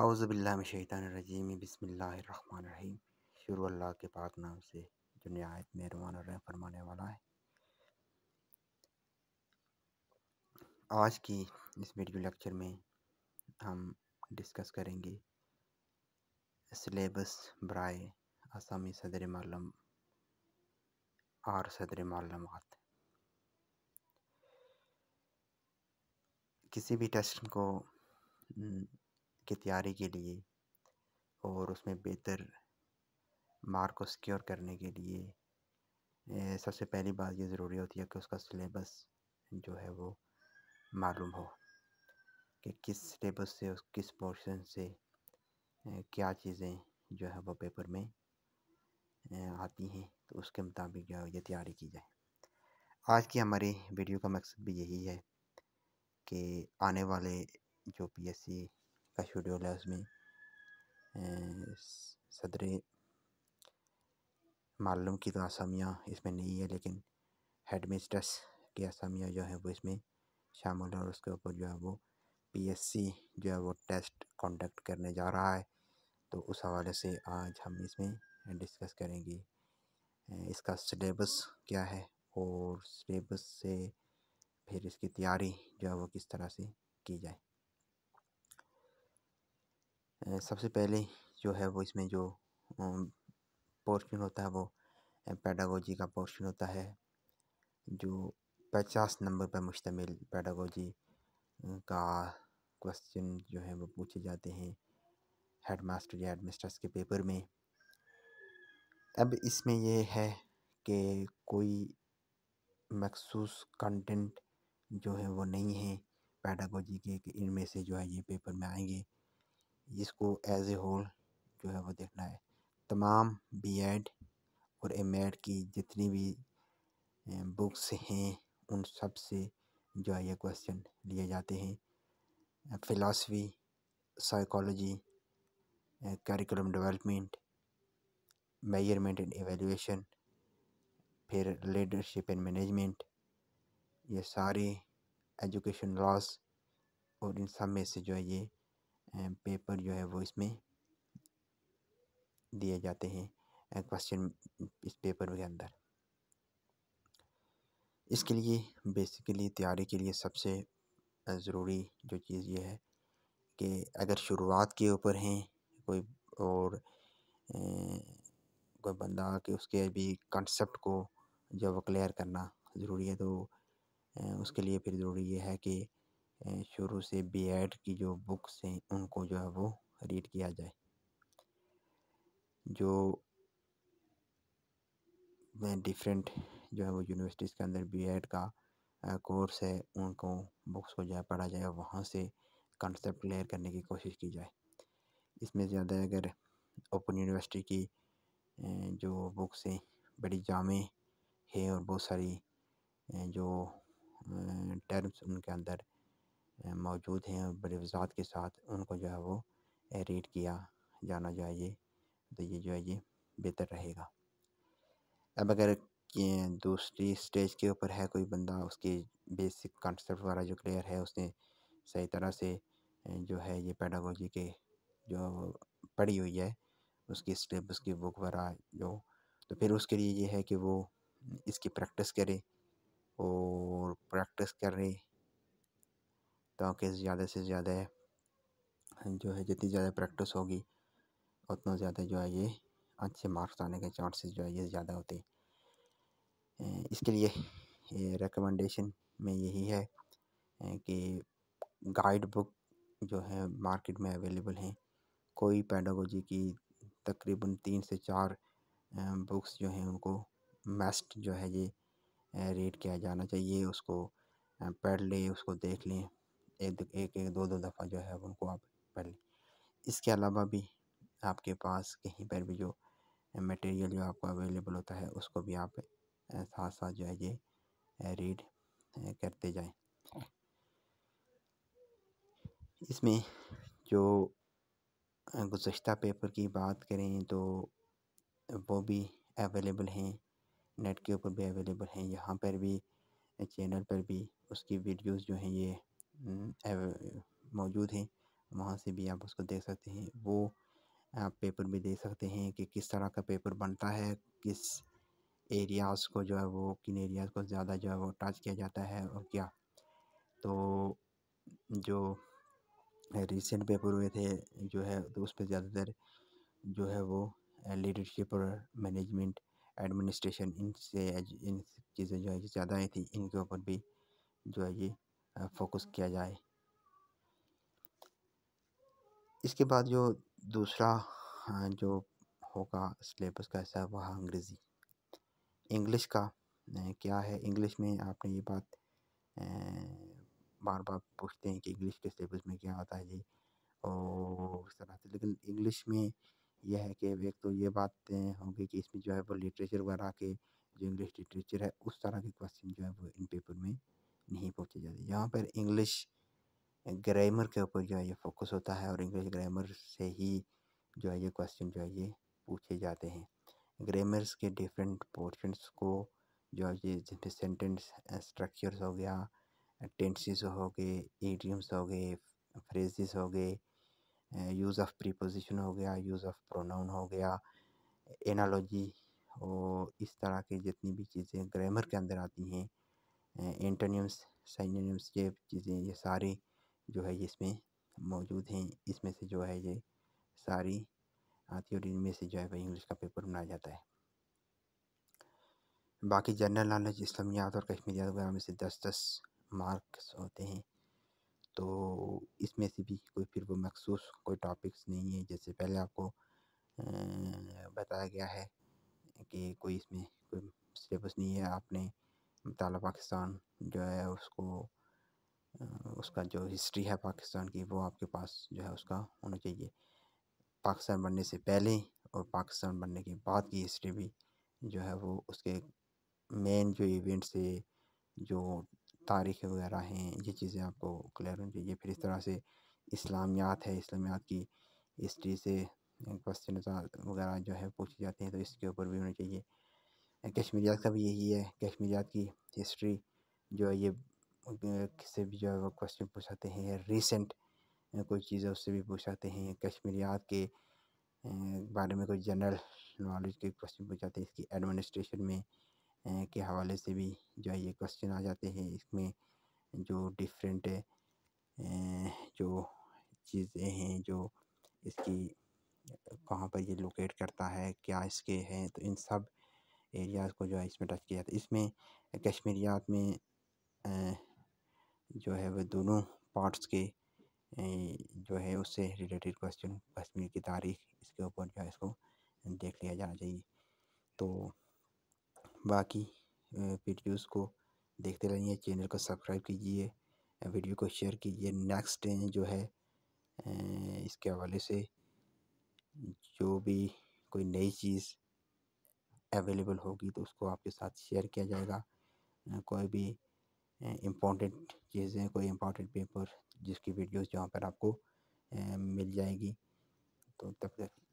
اعوذ باللہ من شیطان الرجیم بسم اللہ الرحمن الرحیم شروع اللہ کے پاک نام سے جو نہایت مہربان الرحم فرمانے والا ہے آج کی اس ویڈیو لیکچر میں ہم ڈسکس کریں گے سلیبس برائے آسامی صدر معلم اور صدر معلمات کسی بھی ٹیسٹ کو کی تیاری کے لیے اور اس میں بہتر مارک کو سکیور کرنے کے لیے سب سے پہلی بات یہ ضروری ہوتی ہے کہ اس کا سلیبس جو ہے وہ معلوم ہو کہ کس سلیبس سے اس کس پورشن سے کیا چیزیں جو ہے وہ پیپر میں آتی ہیں تو اس کے مطابق جو ہے یہ تیاری کی جائے آج کی ہماری ویڈیو کا مقصد بھی یہی ہے کہ آنے والے جو پی ایس سی کا شیڈول صدر معلوم کی تو آسامیاں اس میں نہیں ہے لیکن ہیڈ مسٹرس کی آسامیاں جو ہیں وہ اس میں شامل ہیں اور اس کے اوپر جو ہے وہ پی ایس سی جو ہے وہ ٹیسٹ کنڈکٹ کرنے جا رہا ہے تو اس حوالے سے آج ہم اس میں ڈسکس کریں گے اس کا سلیبس کیا ہے اور سلیبس سے پھر اس کی تیاری جو ہے وہ کس طرح سے کی جائے سب سے پہلے جو ہے وہ اس میں جو پورشن ہوتا ہے وہ پیڈاگوجی کا پورشن ہوتا ہے جو پچاس نمبر پر مشتمل پیڈاگوجی کا کوسچن جو ہے وہ پوچھے جاتے ہیں ہیڈ ماسٹر یا ہیڈ مسٹرس کے پیپر میں اب اس میں یہ ہے کہ کوئی مخصوص کنٹینٹ جو ہے وہ نہیں ہے پیڈاگوجی کے کہ ان میں سے جو ہے یہ پیپر میں آئیں گے جس کو ایز اے ہول جو ہے وہ دیکھنا ہے تمام بی ایڈ اور ایم ایڈ کی جتنی بھی بکس ہیں ان سب سے جو ہے یہ کویشچن لیے جاتے ہیں philosophy psychology curriculum development measurement and evaluation پھر لیڈرشپ اینڈ مینجمنٹ یہ سارے ایجوکیشن لاس اور ان سب میں سے جو ہے یہ پیپر جو ہے وہ اس میں دیے جاتے ہیں کوشچن اس پیپر کے اندر اس کے لیے بیسیکلی تیاری کے لیے سب سے ضروری جو چیز یہ ہے کہ اگر شروعات کے اوپر ہیں کوئی اور کوئی بندہ اس کے بھی کنسیپٹ کو جو وہ کلیئر کرنا ضروری ہے تو اس کے لیے پھر ضروری یہ ہے کہ شروع سے بی ایڈ کی جو بکس ہیں ان کو جو ہے وہ ریڈ کیا جائے جو ڈیفرنٹ جو ہے وہ یونیورسٹیز کے اندر بی ایڈ کا کورس ہے ان کو بکس کو جو ہے پڑھا جائے وہاں سے کنسیپٹ کلیئر کرنے کی کوشش کی جائے اس میں زیادہ اگر اوپن یونیورسٹی کی جو بکس ہیں بڑی جامع ہے اور بہت ساری جو ٹرمز ان کے اندر موجود ہیں اور بڑے وضاحت کے ساتھ ان کو جو ہے وہ ریڈ کیا جانا چاہیے تو یہ جو ہے یہ بہتر رہے گا اب اگر دوسری اسٹیج کے اوپر ہے کوئی بندہ اس کی بیسک کانسیپٹ وغیرہ جو کلیئر ہے اس نے صحیح طرح سے جو ہے یہ پیڈاگوجی کے جو پڑھی ہوئی ہے اس کی اسٹیپ اس کی بک وغیرہ جو تو پھر اس کے لیے یہ ہے کہ وہ اس کی پریکٹس کرے اور پریکٹس کرے تاکہ زیادہ سے زیادہ جو ہے جتنی زیادہ پریکٹس ہوگی اتنا زیادہ جو ہے یہ اچھے مارکس آنے کے چانسز جو ہے یہ زیادہ ہوتے اس کے لیے ریکمنڈیشن میں یہی ہے کہ گائیڈ بک جو ہے مارکیٹ میں اویلیبل ہیں کوئی پیڈاگوجی کی تقریباً تین سے چار بکس جو ہیں ان کو میسٹ جو ہے یہ ریڈ کیا جانا چاہیے اس کو پڑھ لیں اس کو دیکھ لیں ایک ایک ایک دو دو دفعہ جو ہے ان کو آپ پڑھ لیں اس کے علاوہ بھی آپ کے پاس کہیں پر بھی جو میٹیریل جو آپ کو اویلیبل ہوتا ہے اس کو بھی آپ ساتھ ساتھ جو ہے یہ ریڈ کرتے جائیں اس میں جو گزشتہ پیپر کی بات کریں تو وہ بھی اویلیبل ہیں نیٹ کے اوپر بھی اویلیبل ہیں یہاں پر بھی چینل پر بھی اس کی ویڈیوز جو ہیں یہ موجود ہیں وہاں سے بھی آپ اس کو دیکھ سکتے ہیں وہ آپ پیپر بھی دیکھ سکتے ہیں کہ کس طرح کا پیپر بنتا ہے کس ایریاز کو جو ہے وہ کن ایریاز کو زیادہ جو ہے وہ ٹچ کیا جاتا ہے اور کیا تو جو ریسنٹ پیپر ہوئے تھے جو ہے تو اس پہ زیادہ تر جو ہے وہ لیڈرشپ اور مینجمنٹ ایڈمنسٹریشن ان سے ان چیزیں جو ہے زیادہ آئی تھیں ان کے اوپر بھی جو ہے یہ فوکس کیا جائے اس کے بعد جو دوسرا جو ہوگا سلیبس کا حصہ وہ انگریزی انگلش کا کیا ہے انگلش میں آپ نے یہ بات بار بار پوچھتے ہیں کہ انگلش کے سلیبس میں کیا ہوتا ہے جی اور اس طرح سے لیکن انگلش میں یہ ہے کہ ایک تو یہ بات ہوں گی کہ اس میں جو ہے وہ لٹریچر وغیرہ کے جو انگلش لٹریچر ہے اس طرح کے کوشچن جو ہے وہ ان پیپر میں نہیں پہنچی جاتی یہاں پر انگلش گرامر کے اوپر جو ہے یہ فوکس ہوتا ہے اور انگلش گرامر سے ہی جو ہے یہ کوسچن جو ہے یہ پوچھے جاتے ہیں گرامرس کے ڈیفرنٹ پورشنس کو جو ہے یہ سینٹینس اسٹرکچرس ہو گیا ٹینسز ہو گئے ایڈیمس ہو گئے فریزز ہو گئے یوز آف پریپوزیشن ہو گیا یوز آف پروناؤن ہو گیا اینالوجی اور اس طرح کی جتنی بھی چیزیں گرامر کے اندر آتی ہیں انٹرنیمس سائنس یہ چیزیں یہ ساری جو ہے اس میں موجود ہیں اس میں سے جو ہے یہ ساری آتی اور سے جو ہے وہ انگلش کا پیپر بنایا جاتا ہے باقی جنرل نالج اسلامیات اور کشمیریات وغیرہ میں سے دس دس مارکس ہوتے ہیں تو اس میں سے بھی کوئی پھر وہ مخصوص کوئی ٹاپکس نہیں ہے جیسے پہلے آپ کو بتایا گیا ہے کہ کوئی اس میں کوئی سلیبس نہیں ہے آپ نے مطالعہ پاکستان جو ہے اس کو اس کا جو ہسٹری ہے پاکستان کی وہ آپ کے پاس جو ہے اس کا ہونا چاہیے پاکستان بننے سے پہلے اور پاکستان بننے کے بعد کی ہسٹری بھی جو ہے وہ اس کے مین جو ایونٹس جو تاریخ وغیرہ ہیں یہ چیزیں آپ کو کلیئر ہونی چاہیے پھر اس طرح سے اسلامیات ہے اسلامیات کی ہسٹری سے کوشچن وغیرہ جو ہے پوچھے جاتے ہیں تو اس کے اوپر بھی ہونا چاہیے کشمیریات کا بھی یہی ہے کشمیریات کی ہسٹری جو ہے یہ کسی بھی جو ہے وہ پوچھ پوچھاتے ہیں یا ریسنٹ کوئی چیزیں اس سے بھی پوچھاتے ہیں کشمیریات کے بارے میں کوئی جنرل نالج کے کوشچن پوچھاتے ہیں اس کی ایڈمنسٹریشن میں کے حوالے سے بھی جو ہے یہ کوشچن آ جاتے ہیں اس میں جو ڈفرینٹ جو چیزیں ہیں جو اس کی کہاں پر یہ لوکیٹ کرتا ہے کیا اس کے ہیں تو ان سب ایریاز کو جو ہے اس میں ٹچ کیا جاتا ہے اس میں کشمیریات میں جو ہے وہ دونوں پارٹس کے جو ہے اس سے ریلیٹڈ کوشچن کشمیر کی تاریخ اس کے اوپر جو ہے اس کو دیکھ لیا جانا چاہیے تو باقی ویڈیوز کو دیکھتے رہیے چینل کو سبسکرائب کیجیے ویڈیو کو شیئر کیجیے نیکسٹ جو ہے اس کے حوالے سے جو بھی کوئی نئی چیز اویلیبل ہوگی تو اس کو آپ کے ساتھ شیئر کیا جائے گا کوئی بھی امپورٹنٹ چیزیں کوئی امپورٹنٹ پیپر جس کی ویڈیوز جہاں پر آپ کو مل جائے گی تو تب تک